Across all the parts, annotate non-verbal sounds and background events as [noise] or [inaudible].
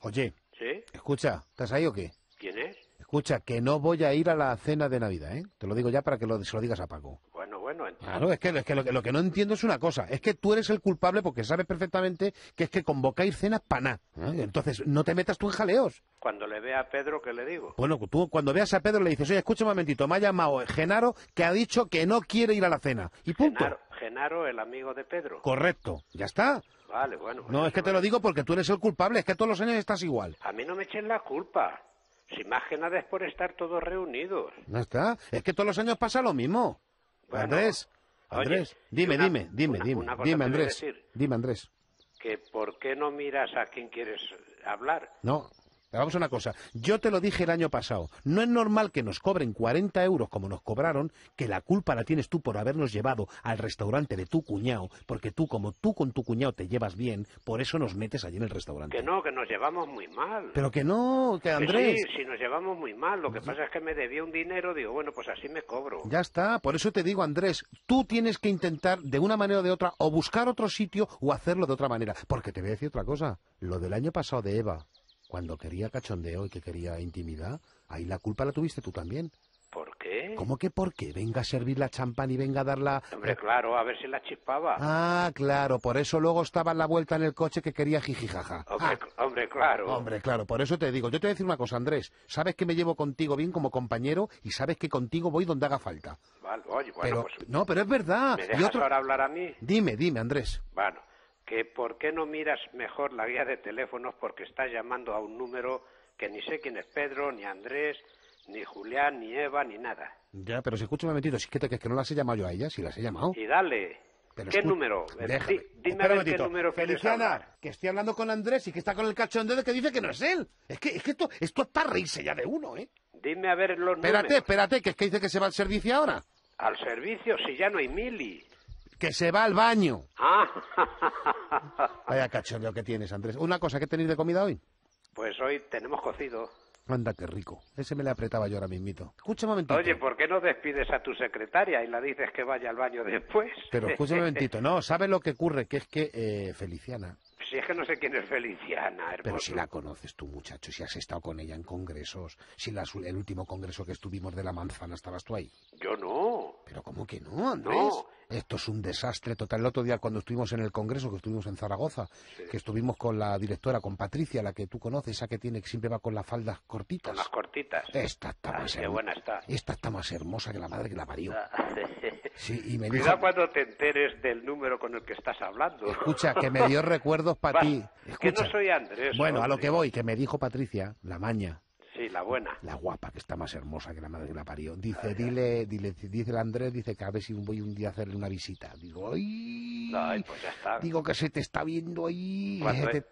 Oye. Escucha, ¿estás ahí o qué? ¿Quién es? Escucha, que no voy a ir a la cena de Navidad, ¿eh? Te lo digo ya para que lo, se lo digas a Paco. Bueno, bueno, entiendo. Claro, es que, es que, lo, que no entiendo es una cosa. Es que tú eres el culpable porque sabes perfectamente que es que convocáis cenas para nada. Entonces, no te metas tú en jaleos. Cuando le vea a Pedro, ¿qué le digo? Bueno, tú cuando veas a Pedro le dices, oye, escucha un momentito, me ha llamado Genaro que ha dicho que no quiere ir a la cena. Y punto. Genaro, el amigo de Pedro. Correcto, ya está. Vale, bueno. no, es que te lo digo porque tú eres el culpable, es que todos los años estás igual. A mí no me echen la culpa. Si más que nada es por estar todos reunidos. No está, es que todos los años pasa lo mismo. Andrés, Andrés, dime, dime, dime, dime, dime, Andrés, dime, Andrés. Que por qué no miras a quién quieres hablar. No. Hagamos una cosa, yo te lo dije el año pasado, no es normal que nos cobren 40 euros como nos cobraron, que la culpa la tienes tú por habernos llevado al restaurante de tu cuñado, porque tú como tú con tu cuñado te llevas bien, por eso nos metes allí en el restaurante. Que no, que nos llevamos muy mal. Pero que no, que Andrés... sí, si nos llevamos muy mal, lo que pasa es que me debía un dinero, digo, bueno, pues así me cobro. Ya está, por eso te digo Andrés, tú tienes que intentar de una manera o de otra o buscar otro sitio o hacerlo de otra manera, porque te voy a decir otra cosa, lo del año pasado de Eva cuando quería cachondeo y que quería intimidad, ahí la culpa la tuviste tú también. ¿Por qué? ¿Cómo que por qué? Venga a servir la champán y venga a darla... Hombre, claro, a ver si la chispaba. Ah, claro, por eso luego estaba en la vuelta en el coche que quería jijijaja. Hombre, ah. hombre, claro. Hombre, claro, por eso te digo. Yo te voy a decir una cosa, Andrés. Sabes que me llevo contigo bien como compañero y sabes que contigo voy donde haga falta. Vale, oye, bueno, pero, pues No, pero es verdad. ¿Me otro... ahora hablar a mí? Dime, dime, Andrés. Bueno que por qué no miras mejor la guía de teléfonos porque estás llamando a un número que ni sé quién es Pedro, ni Andrés, ni Julián, ni Eva, ni nada. Ya, pero si escucha un momentito, si es que, te, que, no las he llamado yo a ella, si las he llamado. Y dale. ¿Qué número? Eh, dime a ver qué número Feliciana, que estoy hablando con Andrés y que está con el cachondeo de que dice que no es él. Es que, esto, esto es para reírse ya de uno, ¿eh? Dime a ver los números. Espérate, espérate, que es que dice que se va al servicio ahora. Al servicio, si ya no hay mili que se va al baño. Ah. [laughs] Vaya cachondeo que tienes, Andrés. Una cosa, ¿qué tenéis de comida hoy? Pues hoy tenemos cocido. Anda, qué rico. Ese me le apretaba yo ahora mismito. Escucha un momentito. Oye, ¿por qué no despides a tu secretaria y la dices que vaya al baño después? Pero escucha un momentito. No, ¿sabe lo que ocurre? Que es que eh, Feliciana... Si es que no sé quién es Feliciana, Pero si la conoces tú, muchacho, si has estado con ella en congresos, si la, el último congreso que estuvimos de la manzana estabas tú ahí. Yo no. Pero ¿cómo que no, Andrés? No. Esto es un desastre total. El otro día cuando estuvimos en el Congreso, que estuvimos en Zaragoza, que estuvimos con la directora, con Patricia, la que tú conoces, esa que tiene siempre va con las faldas cortitas. las cortitas. Esta está ah, más qué buena está. Esta está más hermosa que la madre que la parió. Ah, [laughs] cuando te enteres del número con el que estás hablando. Escucha, que me dio recuerdos para [laughs] ti. Que no soy Andrés. Bueno, a lo que voy, que me dijo Patricia, la maña, Sí, la buena. La guapa, que está más hermosa que la madre que la parió. Dice, dile, dile, dice el Andrés, dice que a ver si voy un día a hacerle una visita. Digo, ¡ay! pues ya está. Digo que se te está viendo ahí.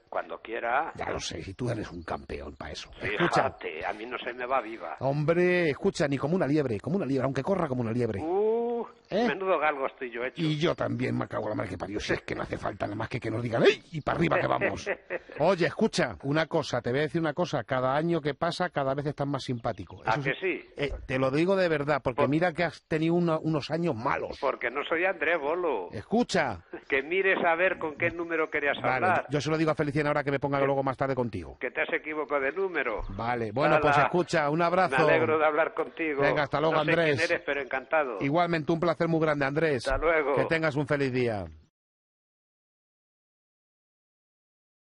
Cuando, e-, quiera. Ya lo sé, si tú eres un campeón para eso. Fíjate, a mí no se me va viva. Hombre, escucha, ni como una liebre, como una liebre, aunque corra como una liebre. Uh, ¿Eh? Menudo galgo estoy yo Y yo también me acabo la madre que parió. Si es que no hace falta nada más que que nos digan ¡Ey! Y para arriba que vamos. [laughs] Oye, escucha, una cosa, te voy a decir una cosa. Cada año que pasa, cada vez estás más simpático. Eso ¿A sí? Eh, te lo digo de verdad, porque mira que has tenido unos años malos. Porque no soy Andrés Bolo. Escucha. [laughs] Que mires a ver con qué número querías vale, hablar. Yo se lo digo a Feliciana ahora que me ponga luego más tarde contigo. Que te has equivocado de número. Vale, bueno, pues escucha, un abrazo. Me alegro de hablar contigo. Venga, hasta luego, Andrés. eres, pero encantado. Igualmente, un placer placer muy grande, Andrés. Hasta luego. Que tengas un feliz día.